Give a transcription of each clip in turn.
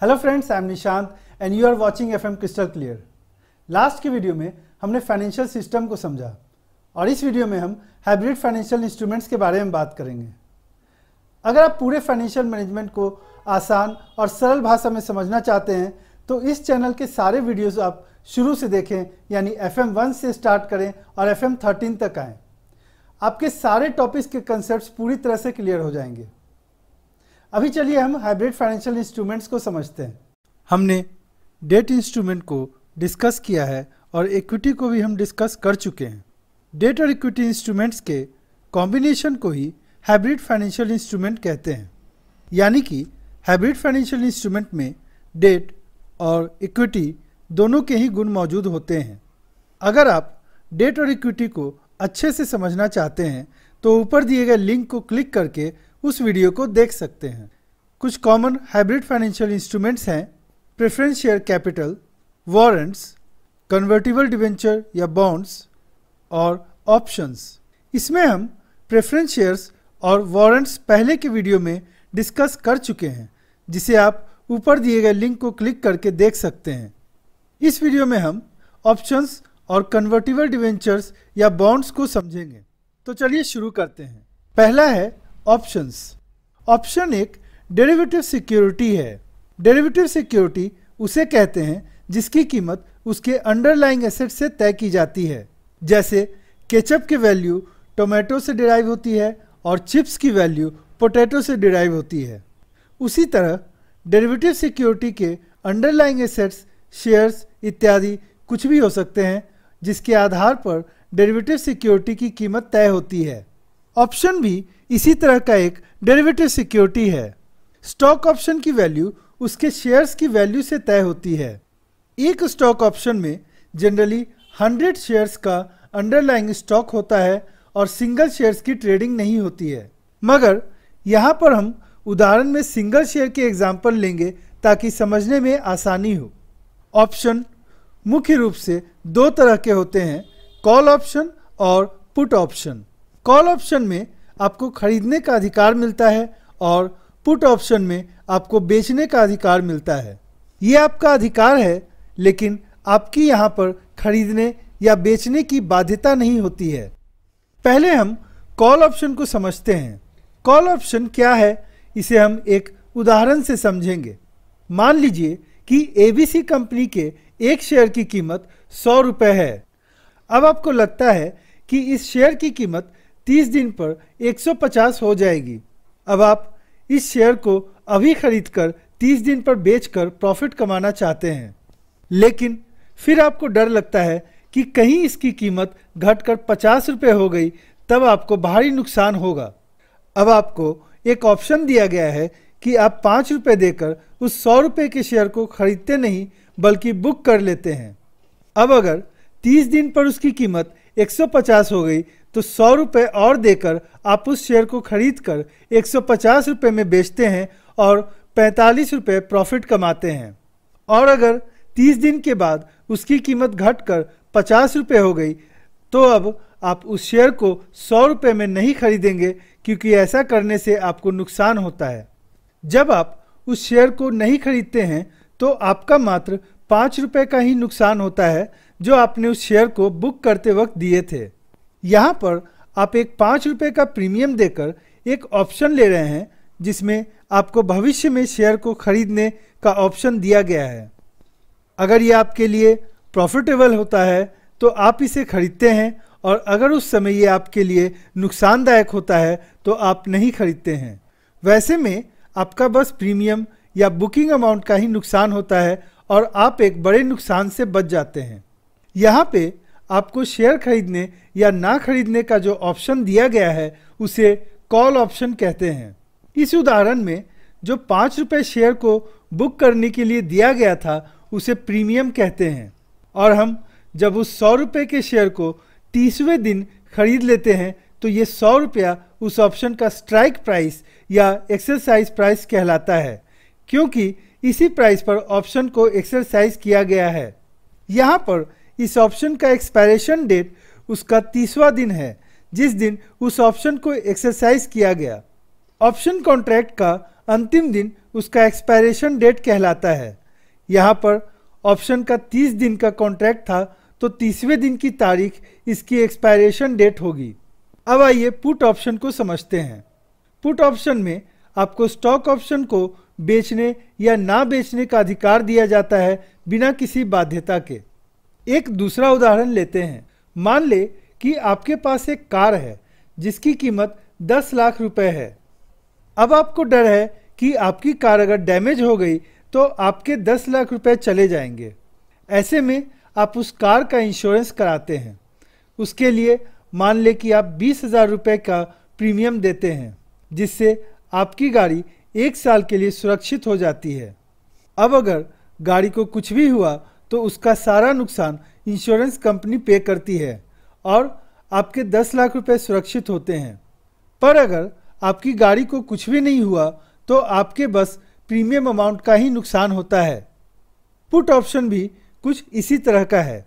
hello friends I am Nishant and you are watching FM crystal clear last की video में हमने financial system को समझा और इस वीडियो में हम हाइब्रिड फाइनेंशियल इंस्ट्रूमेंट्स के बारे में बात करेंगे अगर आप पूरे फाइनेंशियल मैनेजमेंट को आसान और सरल भाषा में समझना चाहते हैं तो इस चैनल के सारे वीडियोज़ आप शुरू से देखें यानी एफ एम से स्टार्ट करें और एफ एम तक आएँ आपके सारे टॉपिक्स के कंसेप्ट पूरी तरह से क्लियर हो जाएंगे अभी चलिए हम हाइब्रिड फाइनेंशियल इंस्ट्रूमेंट्स को समझते हैं हमने डेट इंस्ट्रूमेंट को डिस्कस किया है और इक्विटी को भी हम डिस्कस कर चुके हैं डेट और इक्विटी इंस्ट्रूमेंट्स के कॉम्बिनेशन को ही हाइब्रिड फाइनेंशियल इंस्ट्रूमेंट कहते हैं यानी कि हाइब्रिड फाइनेंशियल इंस्ट्रूमेंट में डेट और इक्विटी दोनों के ही गुण मौजूद होते हैं अगर आप डेट और इक्विटी को अच्छे से समझना चाहते हैं तो ऊपर दिए गए लिंक को क्लिक करके उस वीडियो को देख सकते हैं कुछ कॉमन हाइब्रिड फाइनेंशियल इंस्ट्रूमेंट्स हैं preference share capital warrants convertible debenture या बॉन्ड्स और ऑप्शंस इसमें हम प्रेफरेंस शेयर्स और वारंट्स पहले के वीडियो में डिस्कस कर चुके हैं जिसे आप ऊपर दिए गए लिंक को क्लिक करके देख सकते हैं इस वीडियो में हम ऑप्शंस और कन्वर्टिबल डिवेंचर्स या बॉन्ड्स को समझेंगे तो चलिए शुरू करते हैं पहला है ऑप्शंस ऑप्शन एक डेरिवेटिव सिक्योरिटी है डेरिवेटिव सिक्योरिटी उसे कहते हैं जिसकी कीमत उसके अंडरलाइंग एसेट से तय की जाती है जैसे केचप की वैल्यू टोमेटो से डिराइव होती है और चिप्स की वैल्यू पोटैटो से डिराइव होती है उसी तरह डेरिवेटिव सिक्योरिटी के अंडरलाइंग एसेट्स शेयर्स इत्यादि कुछ भी हो सकते हैं जिसके आधार पर डेरिवेटिव सिक्योरिटी की कीमत तय होती है ऑप्शन भी इसी तरह का एक डेरिवेटिव सिक्योरिटी है स्टॉक ऑप्शन की वैल्यू उसके शेयर्स की वैल्यू से तय होती है एक स्टॉक ऑप्शन में जनरली 100 शेयर्स का अंडरलाइंग स्टॉक होता है और सिंगल शेयर्स की ट्रेडिंग नहीं होती है मगर यहाँ पर हम उदाहरण में सिंगल शेयर के एग्जाम्पल लेंगे ताकि समझने में आसानी हो ऑप्शन मुख्य रूप से दो तरह के होते हैं कॉल ऑप्शन और पुट ऑप्शन कॉल ऑप्शन में आपको खरीदने का अधिकार मिलता है और पुट ऑप्शन में आपको बेचने का अधिकार मिलता है ये आपका अधिकार है लेकिन आपकी यहाँ पर खरीदने या बेचने की बाध्यता नहीं होती है पहले हम कॉल ऑप्शन को समझते हैं कॉल ऑप्शन क्या है इसे हम एक उदाहरण से समझेंगे मान लीजिए कि एबीसी कंपनी के एक शेयर की कीमत सौ रुपये है अब आपको लगता है कि इस शेयर की कीमत 30 दिन पर 150 हो जाएगी अब आप इस शेयर को अभी खरीद कर तीस दिन पर बेचकर प्रॉफिट कमाना चाहते हैं लेकिन फिर आपको डर लगता है कि कहीं इसकी कीमत घटकर पचास रुपये हो गई तब आपको भारी नुकसान होगा अब आपको एक ऑप्शन दिया गया है कि आप पाँच रुपये देकर उस सौ रुपये के शेयर को खरीदते नहीं बल्कि बुक कर लेते हैं अब अगर तीस दिन पर उसकी कीमत पचास हो गई तो सौ रुपये और देकर आप उस शेयर को खरीद कर एक सौ पचास रुपये में बेचते हैं और पैंतालीस रुपये प्रॉफिट कमाते हैं और अगर तीस दिन के बाद उसकी कीमत घटकर पचास रुपये हो गई तो अब आप उस शेयर को सौ रुपये में नहीं खरीदेंगे क्योंकि ऐसा करने से आपको नुकसान होता है जब आप उस शेयर को नहीं खरीदते हैं तो आपका मात्र पाँच रुपये का ही नुकसान होता है जो आपने उस शेयर को बुक करते वक्त दिए थे यहाँ पर आप एक पाँच रुपये का प्रीमियम देकर एक ऑप्शन ले रहे हैं जिसमें आपको भविष्य में शेयर को खरीदने का ऑप्शन दिया गया है अगर ये आपके लिए प्रॉफिटेबल होता है तो आप इसे खरीदते हैं और अगर उस समय ये आपके लिए नुकसानदायक होता है तो आप नहीं खरीदते हैं वैसे में आपका बस प्रीमियम या बुकिंग अमाउंट का ही नुकसान होता है और आप एक बड़े नुकसान से बच जाते हैं यहाँ पे आपको शेयर खरीदने या ना खरीदने का जो ऑप्शन दिया गया है उसे कॉल ऑप्शन कहते हैं इस उदाहरण में जो पाँच रुपये शेयर को बुक करने के लिए दिया गया था उसे प्रीमियम कहते हैं और हम जब उस सौ रुपये के शेयर को तीसवें दिन खरीद लेते हैं तो ये सौ रुपया उस ऑप्शन का स्ट्राइक प्राइस या एक्सरसाइज प्राइस कहलाता है क्योंकि इसी प्राइस पर ऑप्शन को एक्सरसाइज किया गया है यहाँ पर इस ऑप्शन का एक्सपायरेशन डेट उसका तीसवा दिन है जिस दिन उस ऑप्शन को एक्सरसाइज किया गया ऑप्शन कॉन्ट्रैक्ट का अंतिम दिन उसका एक्सपायरेशन डेट कहलाता है यहाँ पर ऑप्शन का तीस दिन का कॉन्ट्रैक्ट था तो तीसवें दिन की तारीख इसकी एक्सपायरेशन डेट होगी अब आइए पुट ऑप्शन को समझते हैं पुट ऑप्शन में आपको स्टॉक ऑप्शन को बेचने या ना बेचने का अधिकार दिया जाता है बिना किसी बाध्यता के एक दूसरा उदाहरण लेते हैं मान ले कि आपके पास एक कार है जिसकी कीमत दस लाख रुपए है अब आपको डर है कि आपकी कार अगर डैमेज हो गई तो आपके दस लाख रुपए चले जाएंगे ऐसे में आप उस कार का इंश्योरेंस कराते हैं उसके लिए मान ले कि आप बीस हज़ार रुपये का प्रीमियम देते हैं जिससे आपकी गाड़ी एक साल के लिए सुरक्षित हो जाती है अब अगर गाड़ी को कुछ भी हुआ तो उसका सारा नुकसान इंश्योरेंस कंपनी पे करती है और आपके 10 लाख रुपए सुरक्षित होते हैं पर अगर आपकी गाड़ी को कुछ भी नहीं हुआ तो आपके बस प्रीमियम अमाउंट का ही नुकसान होता है पुट ऑप्शन भी कुछ इसी तरह का है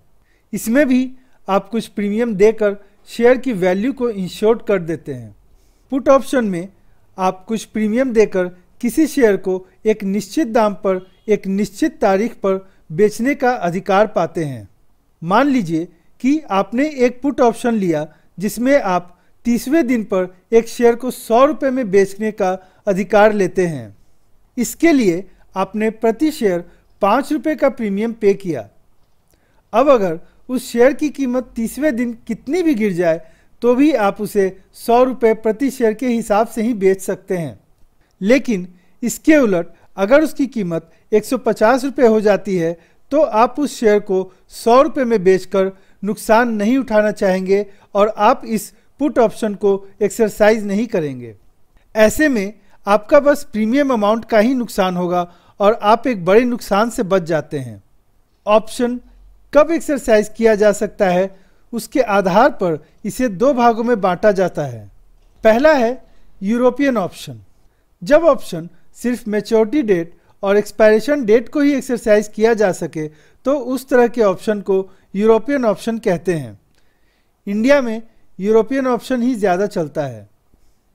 इसमें भी आप कुछ प्रीमियम देकर शेयर की वैल्यू को इंश्योर्ड कर देते हैं पुट ऑप्शन में आप कुछ प्रीमियम देकर किसी शेयर को एक निश्चित दाम पर एक निश्चित तारीख पर बेचने का अधिकार पाते हैं मान लीजिए कि आपने एक पुट ऑप्शन लिया जिसमें आप तीसवें दिन पर एक शेयर को सौ रुपये में बेचने का अधिकार लेते हैं इसके लिए आपने प्रति शेयर पाँच रुपये का प्रीमियम पे किया अब अगर उस शेयर की कीमत तीसवें दिन कितनी भी गिर जाए तो भी आप उसे सौ रुपये प्रति शेयर के हिसाब से ही बेच सकते हैं लेकिन इसके उलट अगर उसकी कीमत एक सौ हो जाती है तो आप उस शेयर को सौ रुपये में बेचकर नुकसान नहीं उठाना चाहेंगे और आप इस पुट ऑप्शन को एक्सरसाइज नहीं करेंगे ऐसे में आपका बस प्रीमियम अमाउंट का ही नुकसान होगा और आप एक बड़े नुकसान से बच जाते हैं ऑप्शन कब एक्सरसाइज किया जा सकता है उसके आधार पर इसे दो भागों में बांटा जाता है पहला है यूरोपियन ऑप्शन जब ऑप्शन सिर्फ मेच्योरिटी डेट और एक्सपायरेशन डेट को ही एक्सरसाइज किया जा सके तो उस तरह के ऑप्शन को यूरोपियन ऑप्शन कहते हैं इंडिया में यूरोपियन ऑप्शन ही ज़्यादा चलता है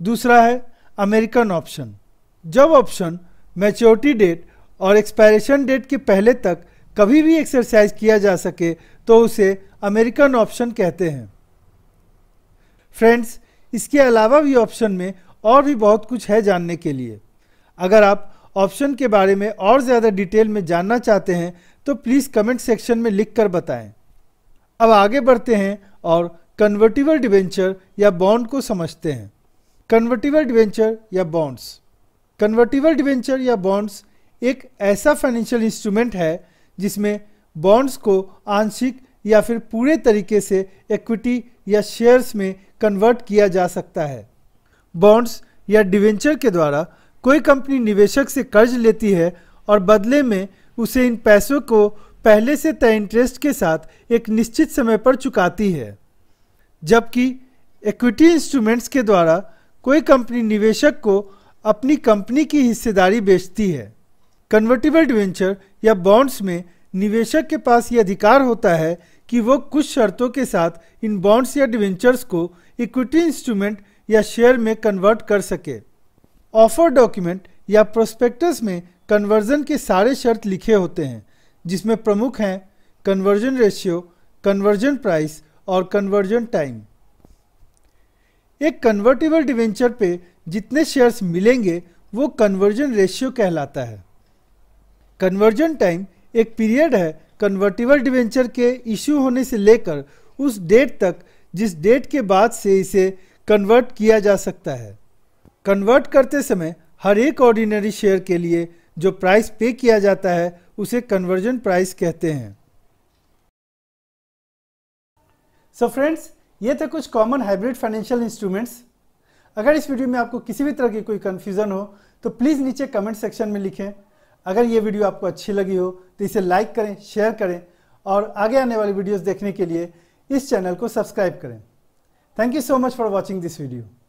दूसरा है अमेरिकन ऑप्शन जब ऑप्शन मैच्योरिटी डेट और एक्सपायरेशन डेट के पहले तक कभी भी एक्सरसाइज किया जा सके तो उसे अमेरिकन ऑप्शन कहते हैं फ्रेंड्स इसके अलावा भी ऑप्शन में और भी बहुत कुछ है जानने के लिए अगर आप ऑप्शन के बारे में और ज़्यादा डिटेल में जानना चाहते हैं तो प्लीज़ कमेंट सेक्शन में लिख कर बताएं अब आगे बढ़ते हैं और कन्वर्टिबल डिवेंचर या बॉन्ड को समझते हैं कन्वर्टिबल डिवेंचर या बॉन्ड्स कन्वर्टिबल डिवेंचर या बॉन्ड्स एक ऐसा फाइनेंशियल इंस्ट्रूमेंट है जिसमें बॉन्ड्स को आंशिक या फिर पूरे तरीके से इक्विटी या शेयर्स में कन्वर्ट किया जा सकता है बॉन्ड्स या डिवेंचर के द्वारा कोई कंपनी निवेशक से कर्ज लेती है और बदले में उसे इन पैसों को पहले से तय इंटरेस्ट के साथ एक निश्चित समय पर चुकाती है जबकि इक्विटी इंस्ट्रूमेंट्स के द्वारा कोई कंपनी निवेशक को अपनी कंपनी की हिस्सेदारी बेचती है कन्वर्टिबल डिवेंचर या बॉन्ड्स में निवेशक के पास ये अधिकार होता है कि वो कुछ शर्तों के साथ इन बॉन्ड्स या डिवेंचर्स को इक्विटी इंस्ट्रूमेंट या शेयर में कन्वर्ट कर सके ऑफर डॉक्यूमेंट या प्रोस्पेक्टस में कन्वर्जन के सारे शर्त लिखे होते हैं जिसमें प्रमुख हैं कन्वर्जन रेशियो कन्वर्जन प्राइस और कन्वर्जन टाइम एक कन्वर्टेबल डिवेंचर पे जितने शेयर्स मिलेंगे वो कन्वर्जन रेशियो कहलाता है कन्वर्जन टाइम एक पीरियड है कन्वर्टिबल डिवेंचर के इश्यू होने से लेकर उस डेट तक जिस डेट के बाद से इसे कन्वर्ट किया जा सकता है कन्वर्ट करते समय हर एक ऑर्डिनरी शेयर के लिए जो प्राइस पे किया जाता है उसे कन्वर्जन प्राइस कहते हैं सो so फ्रेंड्स ये थे कुछ कॉमन हाइब्रिड फाइनेंशियल इंस्ट्रूमेंट्स अगर इस वीडियो में आपको किसी भी तरह की कोई कन्फ्यूज़न हो तो प्लीज़ नीचे कमेंट सेक्शन में लिखें अगर ये वीडियो आपको अच्छी लगी हो तो इसे लाइक करें शेयर करें और आगे आने वाली वीडियोस देखने के लिए इस चैनल को सब्सक्राइब करें thank you so much for watching this video